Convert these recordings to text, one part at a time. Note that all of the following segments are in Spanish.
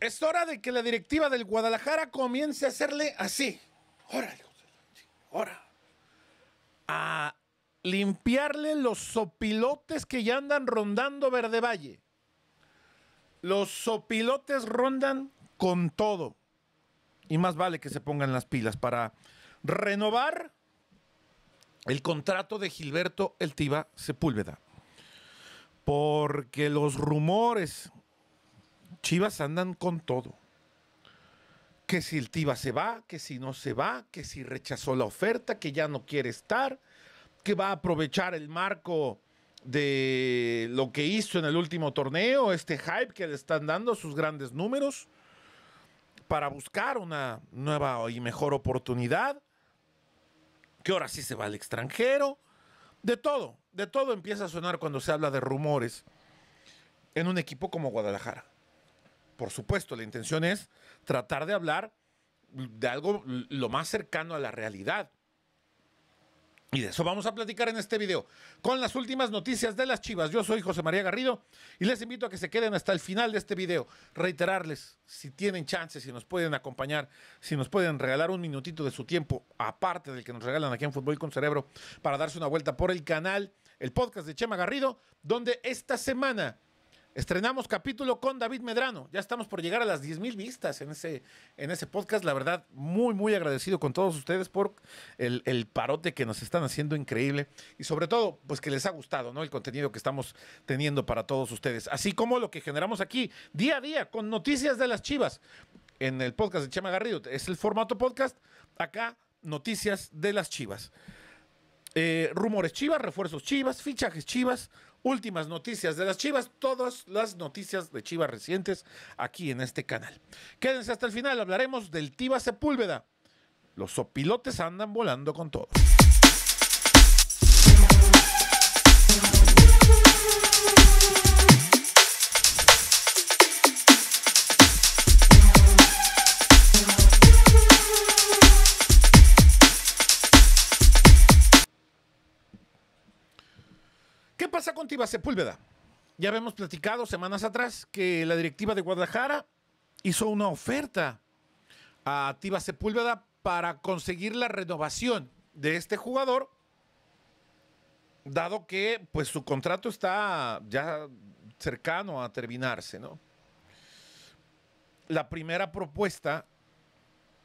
Es hora de que la directiva del Guadalajara comience a hacerle así. Órale, ahora. A limpiarle los sopilotes que ya andan rondando Verde Valle. Los sopilotes rondan con todo. Y más vale que se pongan las pilas para renovar el contrato de Gilberto Eltiva Sepúlveda. Porque los rumores Chivas andan con todo. Que si el Tiva se va, que si no se va, que si rechazó la oferta, que ya no quiere estar, que va a aprovechar el marco de lo que hizo en el último torneo, este hype que le están dando, sus grandes números, para buscar una nueva y mejor oportunidad, que ahora sí se va al extranjero, de todo, de todo empieza a sonar cuando se habla de rumores en un equipo como Guadalajara por supuesto, la intención es tratar de hablar de algo lo más cercano a la realidad. Y de eso vamos a platicar en este video, con las últimas noticias de las Chivas. Yo soy José María Garrido y les invito a que se queden hasta el final de este video. Reiterarles, si tienen chance, si nos pueden acompañar, si nos pueden regalar un minutito de su tiempo, aparte del que nos regalan aquí en Fútbol con Cerebro, para darse una vuelta por el canal, el podcast de Chema Garrido, donde esta semana Estrenamos capítulo con David Medrano. Ya estamos por llegar a las 10.000 vistas en ese, en ese podcast. La verdad, muy, muy agradecido con todos ustedes por el, parote que nos están haciendo increíble. Y sobre todo, pues que les ha gustado, ¿no? El contenido que estamos teniendo para todos ustedes. Así como lo que generamos aquí día a día con noticias de las chivas en el podcast de Chema Garrido. Es el formato podcast. Acá, noticias de las chivas. Eh, rumores chivas, refuerzos chivas, fichajes chivas últimas noticias de las Chivas, todas las noticias de Chivas recientes aquí en este canal. Quédense hasta el final, hablaremos del Tiva Sepúlveda. Los sopilotes andan volando con todo. pasa con Tiva Sepúlveda? Ya habíamos platicado semanas atrás que la directiva de Guadalajara hizo una oferta a Tiva Sepúlveda para conseguir la renovación de este jugador, dado que pues su contrato está ya cercano a terminarse, ¿no? La primera propuesta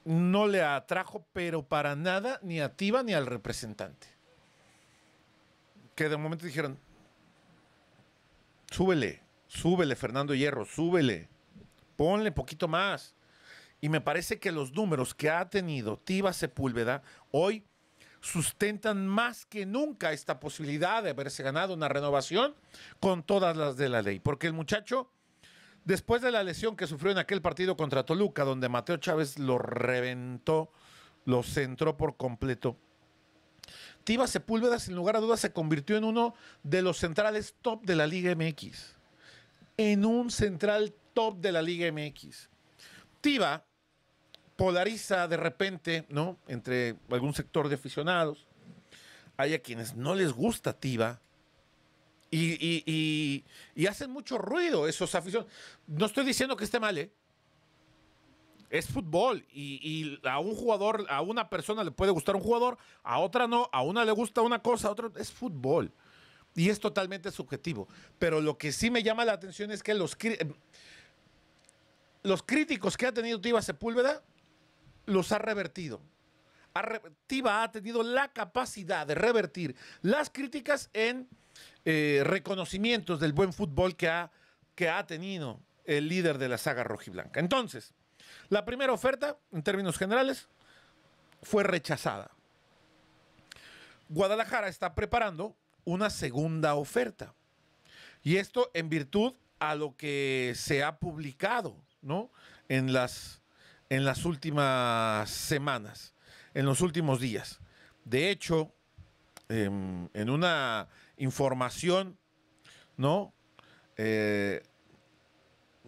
no le atrajo, pero para nada, ni a Tiva ni al representante. Que de momento dijeron, súbele, súbele Fernando Hierro, súbele, ponle poquito más. Y me parece que los números que ha tenido Tiva Sepúlveda hoy sustentan más que nunca esta posibilidad de haberse ganado una renovación con todas las de la ley. Porque el muchacho, después de la lesión que sufrió en aquel partido contra Toluca, donde Mateo Chávez lo reventó, lo centró por completo, Tiva Sepúlveda, sin lugar a dudas, se convirtió en uno de los centrales top de la Liga MX. En un central top de la Liga MX. Tiva polariza de repente, ¿no? Entre algún sector de aficionados. Hay a quienes no les gusta Tiva. Y, y hacen mucho ruido esos aficionados. No estoy diciendo que esté mal, ¿eh? es fútbol y, a un jugador, a una persona le puede gustar un jugador, a otra no, a una le gusta una cosa, a otra es fútbol. Y es totalmente subjetivo. Pero lo que sí me llama la atención es que los, eh, los críticos que ha tenido Tiva Sepúlveda los ha revertido. Ha Tiva ha tenido la capacidad de revertir las críticas en eh, reconocimientos del buen fútbol que ha, que ha tenido el líder de la saga rojiblanca. Entonces, la primera oferta, en términos generales, fue rechazada. Guadalajara está preparando una segunda oferta. Y esto en virtud a lo que se ha publicado, ¿no? En las, en las últimas semanas, en los últimos días. De hecho, em, en una información, ¿no? Eh,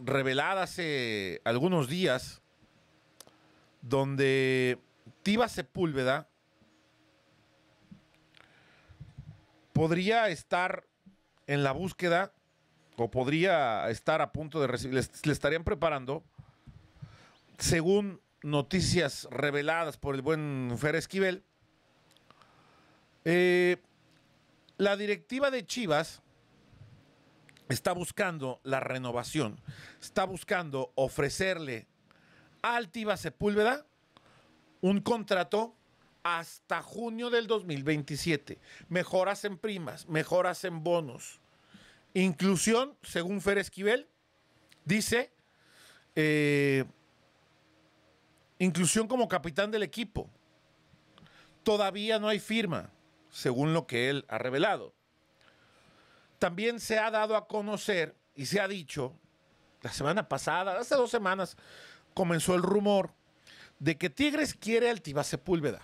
revelada hace algunos días, donde Tiva Sepúlveda podría estar en la búsqueda o podría estar a punto de recibir, le estarían preparando, según noticias reveladas por el buen Fer Esquivel, eh, la directiva de Chivas está buscando la renovación, está buscando ofrecerle a Altiva Sepúlveda un contrato hasta junio del 2027. Mejoras en primas, mejoras en bonos. Inclusión, según Fer Esquivel, dice, eh, inclusión como capitán del equipo. Todavía no hay firma, según lo que él ha revelado. También se ha dado a conocer y se ha dicho, la semana pasada, hace dos semanas, comenzó el rumor de que Tigres quiere al Sepúlveda.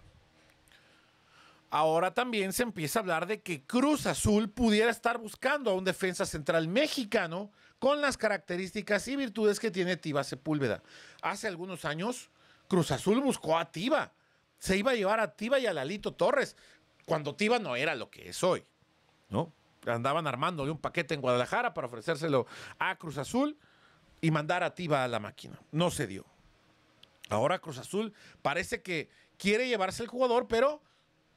Ahora también se empieza a hablar de que Cruz Azul pudiera estar buscando a un defensa central mexicano con las características y virtudes que tiene Tiva Sepúlveda. Hace algunos años, Cruz Azul buscó a Tiva. Se iba a llevar a Tiva y a Lalito Torres, cuando Tiva no era lo que es hoy, ¿no? andaban armándole un paquete en Guadalajara para ofrecérselo a Cruz Azul y mandar a Tiba a la máquina. No se dio. Ahora Cruz Azul parece que quiere llevarse el jugador, pero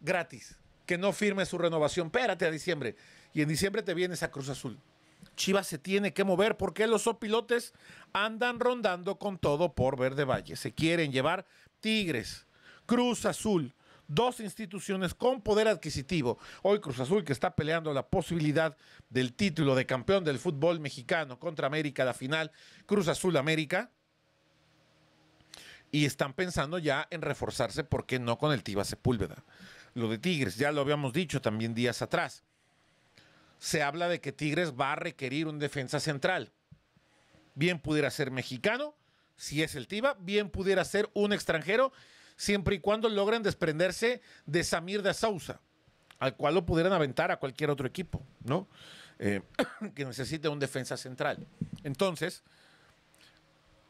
gratis. Que no firme su renovación. Espérate a diciembre. Y en diciembre te vienes a Cruz Azul. Chivas se tiene que mover porque los opilotes andan rondando con todo por Verde Valle. Se quieren llevar Tigres, Cruz Azul, dos instituciones con poder adquisitivo. Hoy Cruz Azul, que está peleando la posibilidad del título de campeón del fútbol mexicano contra América, la final Cruz Azul América. Y están pensando ya en reforzarse, ¿por qué no con el Tiva Sepúlveda? Lo de Tigres, ya lo habíamos dicho también días atrás. Se habla de que Tigres va a requerir un defensa central. Bien pudiera ser mexicano, si es el Tiva, bien pudiera ser un extranjero, siempre y cuando logren desprenderse de Samir de Sousa, al cual lo pudieran aventar a cualquier otro equipo, ¿no? Eh, que necesite un defensa central. Entonces,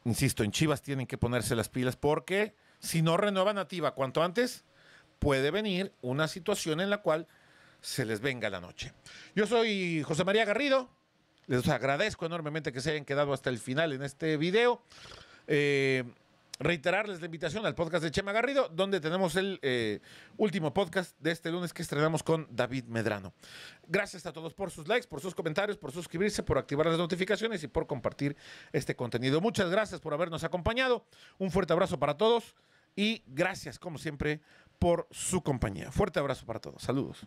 insisto, en Chivas tienen que ponerse las pilas porque si no renuevan a Tiva cuanto antes, puede venir una situación en la cual se les venga la noche. Yo soy José María Garrido. Les agradezco enormemente que se hayan quedado hasta el final en este video. Eh, reiterarles la invitación al podcast de Chema Garrido, donde tenemos el eh, último podcast de este lunes que estrenamos con David Medrano. Gracias a todos por sus likes, por sus comentarios, por suscribirse, por activar las notificaciones y por compartir este contenido. Muchas gracias por habernos acompañado. Un fuerte abrazo para todos y gracias, como siempre, por su compañía. Fuerte abrazo para todos. Saludos.